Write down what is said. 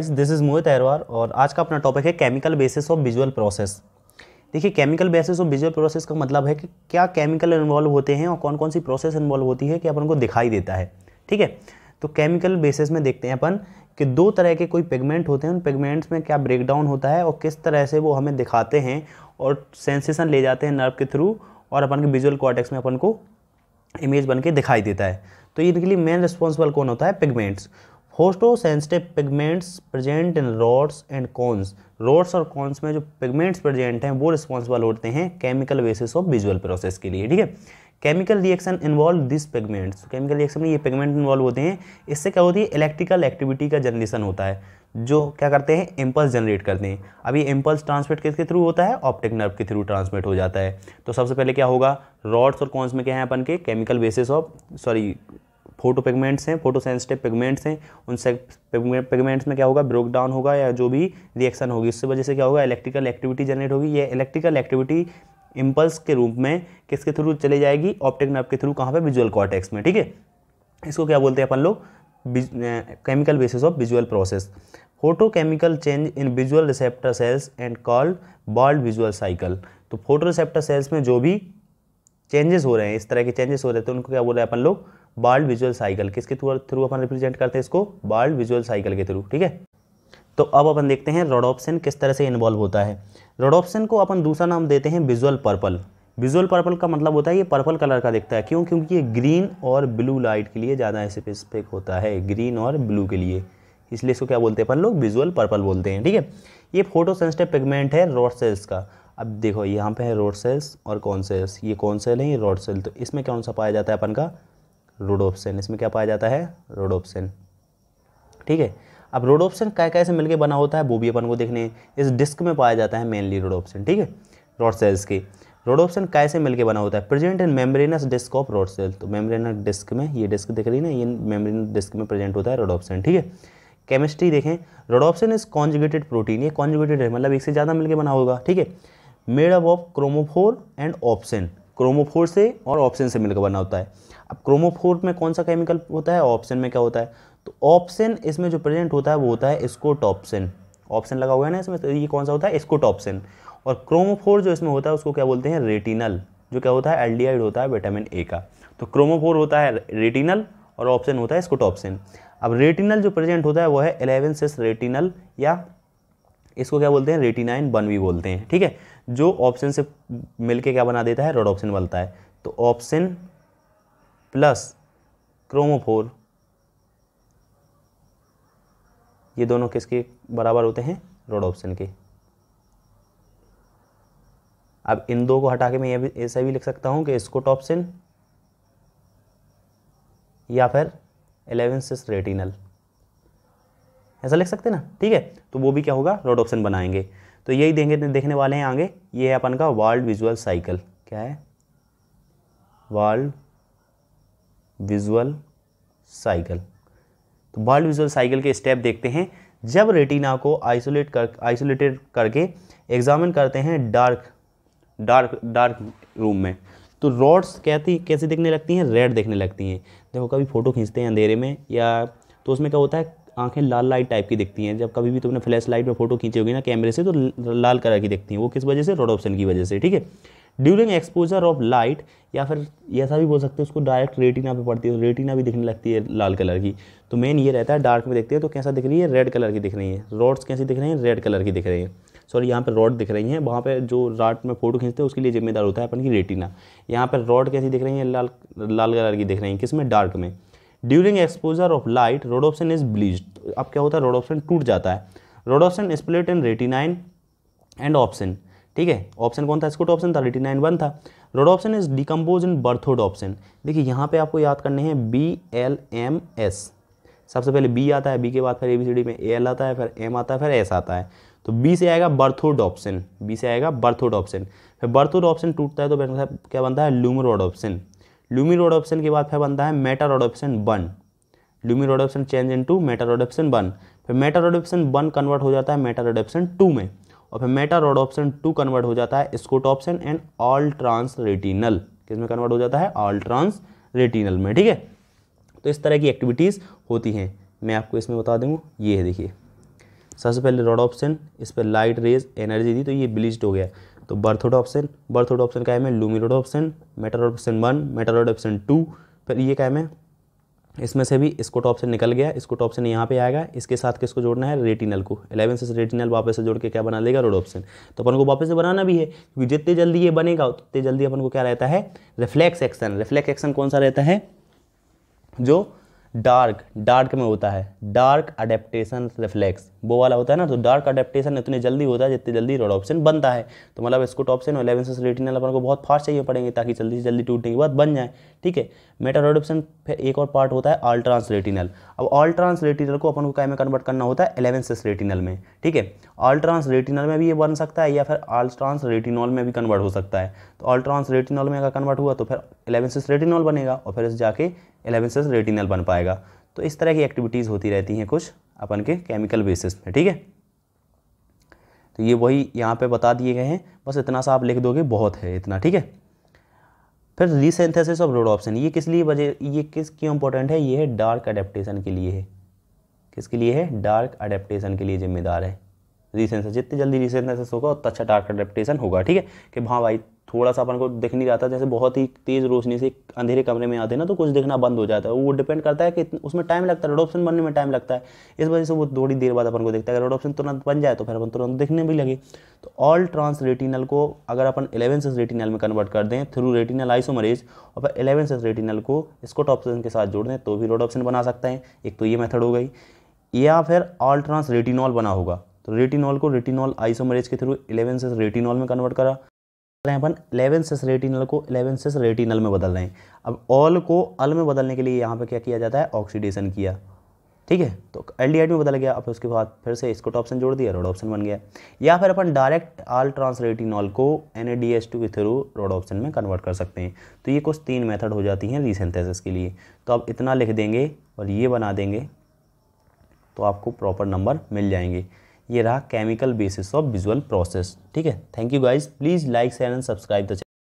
guys this is Mohit Ahirwar और आज का अपना टॉपिक है chemical basis of visual process देखिए chemical basis of visual process का मतलब है कि क्या केमिकल इन्वॉल्व होते हैं और कौन कौन सी प्रोसेस इन्वॉल्व होती है कि अपन को दिखाई देता है ठीक है तो केमिकल बेसिस में देखते हैं अपन कि दो तरह के कोई पिगमेंट होते हैं उन पिगमेंट्स में क्या ब्रेकडाउन होता है और किस तरह से वो हमें दिखाते हैं और सेंसेशन ले जाते हैं नर्व के थ्रू और अपन के विजुअल कॉटेक्स में अपन को इमेज बन के दिखाई देता है तो इनके लिए मेन रिस्पॉन्सिबल कौन होता है pigments photosensitive pigments present in rods and cones rods और कॉन्स में जो पिगमेंट्स प्रेजेंट हैं वो रिस्पॉन्सिबल होते हैं chemical basis of visual process के लिए ठीक है chemical reaction involve this pigments chemical reaction में ये पिगमेंट इन्वॉल्व होते हैं इससे क्या होती है इलेक्ट्रिकल एक्टिविटी का जनरेशन होता है जो क्या करते हैं इम्पल्स जनरेट करते हैं अब ये इम्पल्स ट्रांसमिट किसके थ्रू होता है ऑप्टिक नर्व के थ्रू ट्रांसमिट हो जाता है तो सबसे पहले क्या होगा रॉड्स और कॉन्स में क्या है अपन के chemical basis of sorry photo pigments हैं फोटो सेंसिटिव पिगमेंट्स हैं उन पिगमेंट्स में क्या होगा ब्रेक डाउन होगा या जो भी रिएक्शन होगी उससे वजह से क्या होगा इलेक्ट्रिकल एक्टिविटी जनरेट होगी ये इलेक्ट्रिकल एक्टिविटी इम्पल्स के रूप में किसके थ्रू चले जाएगी ऑप्टिक नर्व के थ्रू कहाँ पर विजुअल कॉटेक्स में ठीक है इसको क्या बोलते हैं अपन लोग chemical basis of visual process photochemical change in visual receptor cells and called Wald visual cycle तो फोटो रिसेप्टर सेल्स में जो भी चेंजेस हो रहे हैं इस तरह के चेंजेस हो रहे थे तो उनको क्या बोल रहे हैं अपन लोग बाल्ड विजुअल साइकिल किसके थ्रू थ्रू अपन रिप्रेजेंट करते हैं इसको बाल्ड विजुअल साइकिल के थ्रू ठीक है तो अब अपन देखते हैं रोडोप्सन किस तरह से इन्वॉल्व होता है रोडोप्सन को अपन दूसरा नाम देते हैं विजुअल पर्पल विजुअल पर्पल का मतलब होता है ये पर्पल कलर का दिखता है क्यों क्योंकि ये ग्रीन और ब्लू लाइट के लिए ज़्यादा स्पेसिफिक होता है ग्रीन और ब्लू के लिए इसलिए इसको क्या बोलते हैं अपन लोग विजुअल पर्पल बोलते हैं ठीक है ये फोटो सेंसिटिव पिगमेंट है रोड सेल्स का अब देखो यहाँ पे है रोड सेल्स और कौन सेल्स ये कौन सेल है ये रोड सेल तो इसमें कौन सा पाया जाता है अपन का रोडोप्सन इसमें क्या पाया जाता है रोडोप्सन ठीक है अब रोडोप्सन काय कैसे से मिलके बना होता है वो भी अपन को देखने इस डिस्क में पाया जाता है मेनली रोडोप्सन ठीक है रोड सेल्स की रोडोप्सन कैसे से मिलके बना होता है present in membranous disc of rod cell तो मेम्ब्रेनस डिस्क में ये डिस्क दिख रही है ना ये मेम्ब्रेनस डिस्क में प्रेजेंट होता है रोडोप्सन ठीक है केमिस्ट्री देखें रोडोप्सन इज कॉन्जुगेटेड प्रोटीन ये कॉन्जुगेटेड है मतलब एक से ज़्यादा मिलकर बना होगा ठीक है made up of chromophore and opsin chromophore से और ऑप्शन से मिलकर बना होता है अब क्रोमोफोर में कौन सा केमिकल होता है ऑप्शन में क्या होता है तो ऑप्शन इसमें जो प्रेजेंट होता है वो होता है स्कोटॉप्सन ऑप्शन लगा हुआ है ना इसमें तो ये कौन सा होता है स्कोटॉप्सन और क्रोमोफोर जो इसमें होता है उसको क्या बोलते हैं रेटिनल जो क्या होता है एल्डिहाइड होता है विटामिन ए का तो क्रोमोफोर होता है रेटिनल और ऑप्शन होता है स्कोटॉप्सिन अब रेटिनल जो प्रेजेंट होता है वो है एलेवन रेटिनल या इसको क्या बोलते हैं रेटिनाइन बन भी बोलते हैं ठीक है जो ऑप्शन से मिलके क्या बना देता है रोड ऑप्शन बनता है तो ऑप्शन प्लस क्रोमोफोर ये दोनों किसके बराबर होते हैं रोड ऑप्शन के अब इन दो को हटा के मैं ये भी ऐसा भी लिख सकता हूँ कि स्कोट ऑप्शन या फिर एलेवेंसिस रेटिनल ऐसा लिख सकते ना ठीक है तो वो भी क्या होगा रोड ऑप्शन बनाएंगे तो यही देंगे देखने वाले हैं आगे ये है अपन का वर्ल्ड विजुअल साइकिल क्या है वर्ल्ड विजुअल साइकिल तो वर्ल्ड विजुअल साइकिल के स्टेप देखते हैं जब रेटिना को आइसोलेट कर आइसोलेटेड करके एग्जामिन करते हैं डार्क डार्क डार्क रूम में तो रॉड्स कहती कैसी दिखने लगती हैं रेड दिखने लगती हैं देखो कभी फ़ोटो खींचते हैं अंधेरे में या तो उसमें क्या होता है आंखें लाल लाइट टाइप की दिखती हैं जब कभी भी तुमने फ्लैश लाइट में फोटो खींची होगी ना कैमरे से तो लाल कलर की दिखती हैं वो किस वजह से ऑप्शन की वजह से ठीक है ड्यूरिंग एक्सपोजर ऑफ लाइट या फिर ऐसा भी बोल सकते हैं उसको डायरेक्ट रेटिना पे पड़ती है रेटिना तो भी दिखने लगती है लाल कलर की तो मेन ये रहता है डार्क में देखते हैं तो कैसा दिख रही है रेड कलर की दिख रही है रॉड्स कैसी दिख रही हैं रेड कलर की दिख रही है सॉरी यहाँ पर रॉड दिख रही हैं वहाँ पर जो राट में फोटो खींचते हैं उसके लिए जिम्मेदार होता है अपन की रेटिना यहाँ पर रॉड कैसी दिख रही है लाल लाल कलर की दिख रही है किस में डार्क में during exposure of light rhodopsin is bleach अब क्या होता है रोडोप्सिन टूट जाता है rhodopsin split in retinene and opsin ठीक है ऑप्शन कौन था स्कूट ऑप्शन था रेटिनाइन वन था rhodopsin is decompose in bathorhodopsin देखिए यहाँ पे आपको याद करने हैं बी एल एम एस सबसे पहले बी आता है बी के बाद फिर ए बी सी डी में ए एल आता है फिर एम आता है फिर एस आता है तो बी से आएगा बर्थोड ऑप्शन बी से आएगा बर्थोड ऑप्शन फिर बर्थोड ऑप्शन टूटता है तो मतलब क्या बनता है lumirhodopsin lumirhodopsin के बाद फिर बनता है metarhodopsin one lumirhodopsin change into metarhodopsin one फिर metarhodopsin one convert हो जाता है मेटा रोड ऑप्शन टू में और फिर metarhodopsin two convert हो जाता है scotopsin and all trans retinal किसमें कन्वर्ट हो जाता है ऑल ट्रांस रेटिनल में ठीक है तो इस तरह की एक्टिविटीज़ होती हैं मैं आपको इसमें बता दूँ ये है देखिए सबसे पहले रोड ऑप्शन इस पर लाइट रेज एनर्जी दी तो ये ब्लीच्ड हो गया तो बर्थोड ऑप्शन बर्थोड ऑप्शन क्या है lumirhodopsin metarhodopsin one metarhodopsin two फिर ये क्या है इसमें से भी इसकोट ऑप्शन निकल गया इसकोट ऑप्शन यहाँ पे आएगा इसके साथ किसको जोड़ना है रेटिनल को एलेवन से रेटिनल वापस से जोड़ के क्या बना लेगा रोड ऑप्शन तो अपन को वापस से बनाना भी है क्योंकि जितने जल्दी ये बनेगा उतने जल्दी अपन को क्या रहता है रिफ्लेक्स एक्शन रिफ्लेक्स एक्शन कौन सा रहता है जो डार्क डार्क में होता है डार्क अडेप्टेशन रिफ्लेक्स वो वाला होता है ना तो डार्क अडेप्टेशन इतनी जल्दी होता है जितनी जल्दी रोड ऑप्शन बनता है तो मतलब इसको टॉप से इलेवन से रेटिनल अपन को बहुत फास्ट चाहिए पड़ेंगे ताकि जल्दी से जल्दी टूटने के बाद बन जाए ठीक है मेटा रोड ऑप्शन फिर एक और पार्ट होता है ऑल रेटिनल अब ऑल रेटिनल को अपन को क्या में कन्वर्ट करना होता है एलेवन से रेटिनल में ठीक है ऑल रेटिनल में भी ये बन सकता है या फिर ऑल रेटिनॉल में भी कन्वर्ट हो सकता है तो ऑल रेटिनॉल में अगर कन्वर्ट हुआ तो फिर एलेवन सेस रेटिनॉल बनेगा और फिर जाके एलेवन सेस रेटिनल बन पाएगा तो इस तरह की एक्टिविटीज़ होती रहती हैं कुछ अपन के केमिकल बेसिस में ठीक है तो ये वही यहाँ पे बता दिए गए हैं बस इतना सा आप लिख दोगे बहुत है इतना ठीक है फिर रीसेंथेसिस ऑफ रोडोप्सन ये किस लिए वजह ये किस क्यों इंपॉर्टेंट है ये है डार्क अडेप्टेशन के लिए है किसके लिए है डार्क अडेप्टेशन के लिए जिम्मेदार है रीसेंसस जितनी जल्दी रिसेंथेसिस होगा उतना अच्छा डार्क अडेप्टेशन होगा ठीक है कि हाँ भाई थोड़ा सा अपन को दिख नहीं रहा था जैसे बहुत ही तेज़ रोशनी से अंधेरे कमरे में आते हैं ना तो कुछ दिखना बंद हो जाता है वो डिपेंड करता है कि उसमें टाइम लगता है रेड ऑप्शन बनने में टाइम लगता है इस वजह से वो थोड़ी देर बाद अपन को देखता है अगर रेड ऑप्शन तुरंत बन जाए तो फिर अपन तुरंत दिखने भी लगे तो ऑल ट्रांस रेटिनल को अगर अपन इलेवन सेस रेटिनल में कन्वर्ट कर दें थ्रू रेटिनल आइसोमरेज और फिर इलेवन सेस रेटिनल को स्कोट ऑप्शन के साथ जोड़ दें तो भी रोड ऑप्शन बना सकते हैं एक तो ये मेथड हो गई या फिर ऑल ट्रांस रेटिनॉल बना होगा तो रेटिनॉल को रेटिनॉल आइसोमरेज के थ्रू इलेवन सेस रेटिनॉल में कन्वर्ट करा रहे हैं अपन एलेवन सेस रेटिनल को एलेवन सेस रेटिनल में बदल रहे हैं अब ऑल को अल में बदलने के लिए यहाँ पे क्या किया जाता है ऑक्सीडेशन किया ठीक है तो एल में बदल गया अब उसके बाद फिर से इसको ऑप्शन जोड़ दिया रोड ऑप्शन बन गया या फिर अपन डायरेक्ट आल रेटिनॉल को एन के थ्रू रोड ऑप्शन में कन्वर्ट कर सकते हैं तो ये कुछ तीन मेथड हो जाती हैं रीसेंथेसिस के लिए तो आप इतना लिख देंगे और ये बना देंगे तो आपको प्रॉपर नंबर मिल जाएंगे ये रहा chemical basis of visual process ठीक है thank you guys please like share and subscribe the